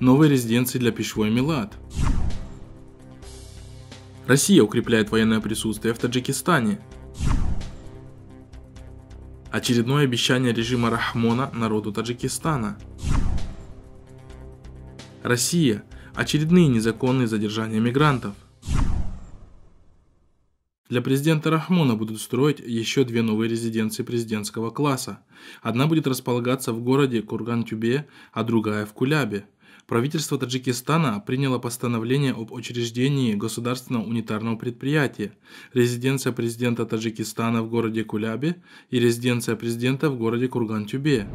новой резиденции для пищевой Милад. Россия укрепляет военное присутствие в Таджикистане. Очередное обещание режима Рахмона народу Таджикистана. Россия. Очередные незаконные задержания мигрантов. Для президента Рахмона будут строить еще две новые резиденции президентского класса. Одна будет располагаться в городе Курган-Тюбе, а другая в Кулябе правительство Таджикистана приняло постановление об учреждении государственного унитарного предприятия, резиденция президента Таджикистана в городе Кулябе и резиденция президента в городе Курган-Тюбе.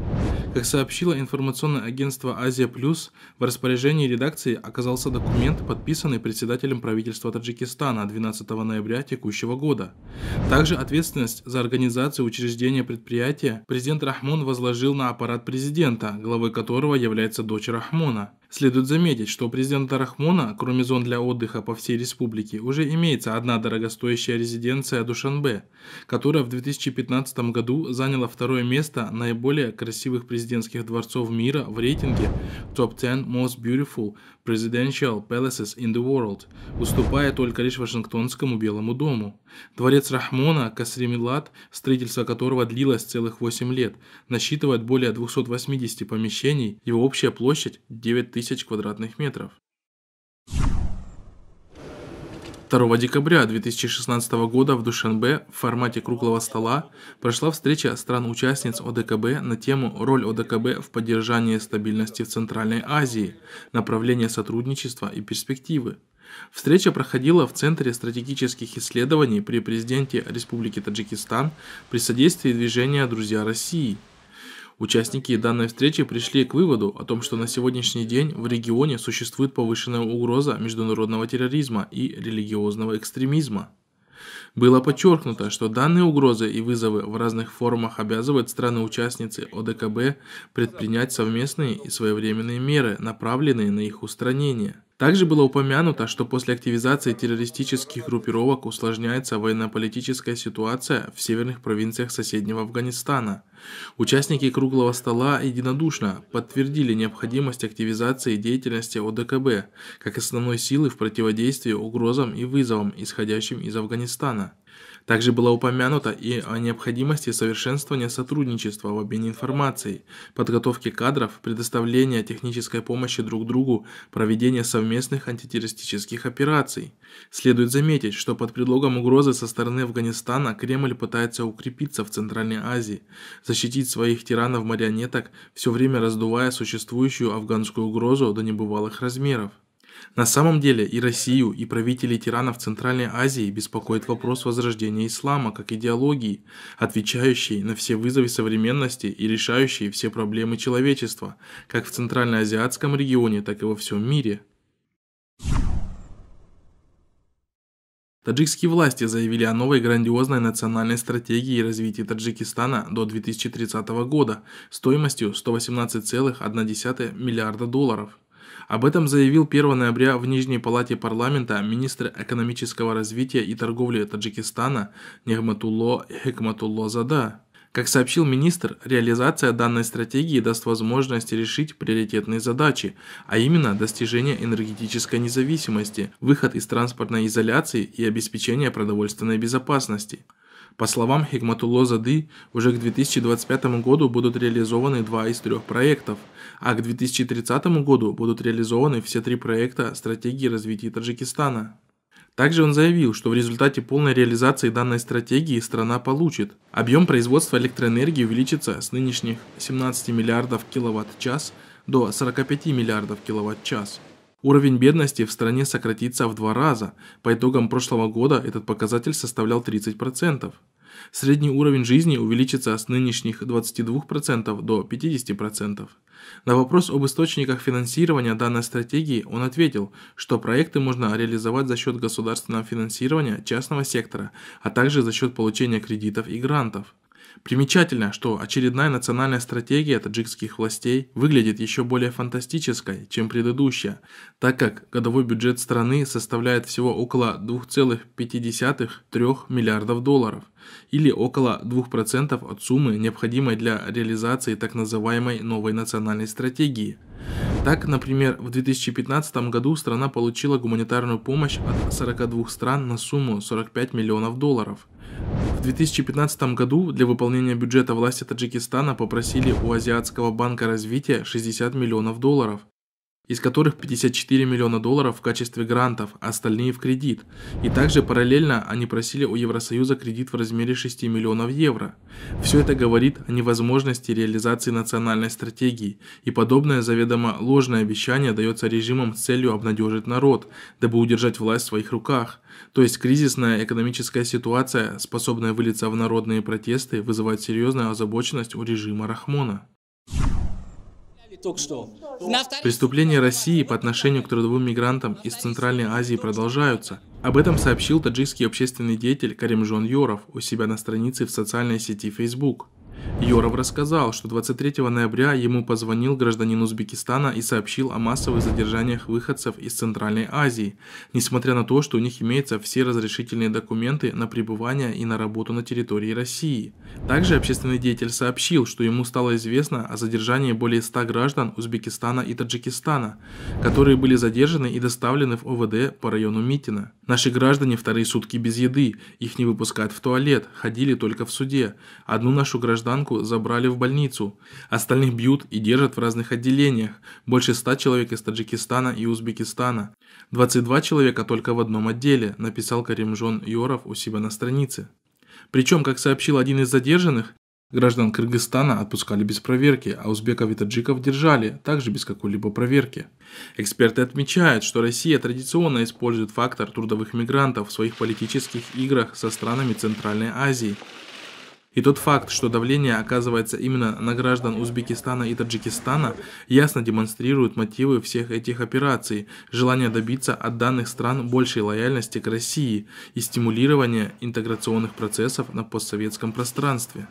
Как сообщило информационное агентство «Азия Плюс», в распоряжении редакции оказался документ, подписанный председателем правительства Таджикистана 12 ноября текущего года. Также ответственность за организацию учреждения предприятия президент Рахмон возложил на аппарат президента, главой которого является дочь Рахмона. Следует заметить, что у президента Рахмона, кроме зон для отдыха по всей республике, уже имеется одна дорогостоящая резиденция Душанбе, которая в 2015 году заняла второе место наиболее красивых президентских дворцов мира в рейтинге Top 10 Most Beautiful Presidential Palaces in the World, уступая только лишь Вашингтонскому Белому дому. Дворец Рахмона, Касремилат, строительство которого длилось целых 8 лет, насчитывает более 280 помещений, его общая площадь 9000 квадратных метров. 2 декабря 2016 года в Душанбе в формате круглого стола прошла встреча стран-участниц ОДКБ на тему «Роль ОДКБ в поддержании стабильности в Центральной Азии, направление сотрудничества и перспективы». Встреча проходила в Центре стратегических исследований при президенте Республики Таджикистан при содействии движения «Друзья России». Участники данной встречи пришли к выводу о том, что на сегодняшний день в регионе существует повышенная угроза международного терроризма и религиозного экстремизма. Было подчеркнуто, что данные угрозы и вызовы в разных формах обязывают страны-участницы ОДКБ предпринять совместные и своевременные меры, направленные на их устранение – также было упомянуто, что после активизации террористических группировок усложняется военно-политическая ситуация в северных провинциях соседнего Афганистана. Участники круглого стола единодушно подтвердили необходимость активизации деятельности ОДКБ как основной силы в противодействии угрозам и вызовам, исходящим из Афганистана. Также было упомянуто и о необходимости совершенствования сотрудничества в обмене информацией, подготовке кадров, предоставления технической помощи друг другу, проведения совместных антитеррористических операций. Следует заметить, что под предлогом угрозы со стороны Афганистана Кремль пытается укрепиться в Центральной Азии, защитить своих тиранов-марионеток, все время раздувая существующую афганскую угрозу до небывалых размеров. На самом деле и Россию, и правителей тиранов Центральной Азии беспокоит вопрос возрождения ислама как идеологии, отвечающей на все вызовы современности и решающей все проблемы человечества, как в Центральноазиатском регионе, так и во всем мире. Таджикские власти заявили о новой грандиозной национальной стратегии развития Таджикистана до 2030 года стоимостью 118,1 миллиарда долларов. Об этом заявил 1 ноября в Нижней Палате парламента министр экономического развития и торговли Таджикистана Нехматулло Хекматулло Зада. Как сообщил министр, реализация данной стратегии даст возможность решить приоритетные задачи, а именно достижение энергетической независимости, выход из транспортной изоляции и обеспечение продовольственной безопасности. По словам Хикматулло Зады, уже к 2025 году будут реализованы два из трех проектов, а к 2030 году будут реализованы все три проекта стратегии развития Таджикистана. Также он заявил, что в результате полной реализации данной стратегии страна получит. Объем производства электроэнергии увеличится с нынешних 17 миллиардов киловатт-час до 45 миллиардов киловатт-час. Уровень бедности в стране сократится в два раза. По итогам прошлого года этот показатель составлял 30%. Средний уровень жизни увеличится с нынешних 22% до 50%. На вопрос об источниках финансирования данной стратегии он ответил, что проекты можно реализовать за счет государственного финансирования частного сектора, а также за счет получения кредитов и грантов. Примечательно, что очередная национальная стратегия таджикских властей выглядит еще более фантастической, чем предыдущая, так как годовой бюджет страны составляет всего около 2,53 миллиардов долларов, или около 2% от суммы, необходимой для реализации так называемой новой национальной стратегии. Так, например, в 2015 году страна получила гуманитарную помощь от 42 стран на сумму 45 миллионов долларов. В 2015 году для выполнения бюджета власти Таджикистана попросили у Азиатского банка развития 60 миллионов долларов из которых 54 миллиона долларов в качестве грантов, а остальные в кредит. И также параллельно они просили у Евросоюза кредит в размере 6 миллионов евро. Все это говорит о невозможности реализации национальной стратегии, и подобное заведомо ложное обещание дается режимом с целью обнадежить народ, дабы удержать власть в своих руках. То есть кризисная экономическая ситуация, способная вылиться в народные протесты, вызывает серьезную озабоченность у режима Рахмона только что. Преступления России по отношению к трудовым мигрантам из Центральной Азии продолжаются. Об этом сообщил таджикский общественный деятель Карим Жон Юров у себя на странице в социальной сети Facebook. Йоров рассказал, что 23 ноября ему позвонил гражданин Узбекистана и сообщил о массовых задержаниях выходцев из Центральной Азии, несмотря на то, что у них имеются все разрешительные документы на пребывание и на работу на территории России. Также общественный деятель сообщил, что ему стало известно о задержании более 100 граждан Узбекистана и Таджикистана, которые были задержаны и доставлены в ОВД по району Митина. Наши граждане вторые сутки без еды, их не выпускают в туалет, ходили только в суде. Одну нашу граждан Янку забрали в больницу. Остальных бьют и держат в разных отделениях. Больше 100 человек из Таджикистана и Узбекистана. 22 человека только в одном отделе, написал Каримжон Йоров у себя на странице. Причем, как сообщил один из задержанных, граждан Кыргызстана отпускали без проверки, а узбеков и таджиков держали, также без какой-либо проверки. Эксперты отмечают, что Россия традиционно использует фактор трудовых мигрантов в своих политических играх со странами Центральной Азии. И тот факт, что давление оказывается именно на граждан Узбекистана и Таджикистана, ясно демонстрирует мотивы всех этих операций, желание добиться от данных стран большей лояльности к России и стимулирования интеграционных процессов на постсоветском пространстве.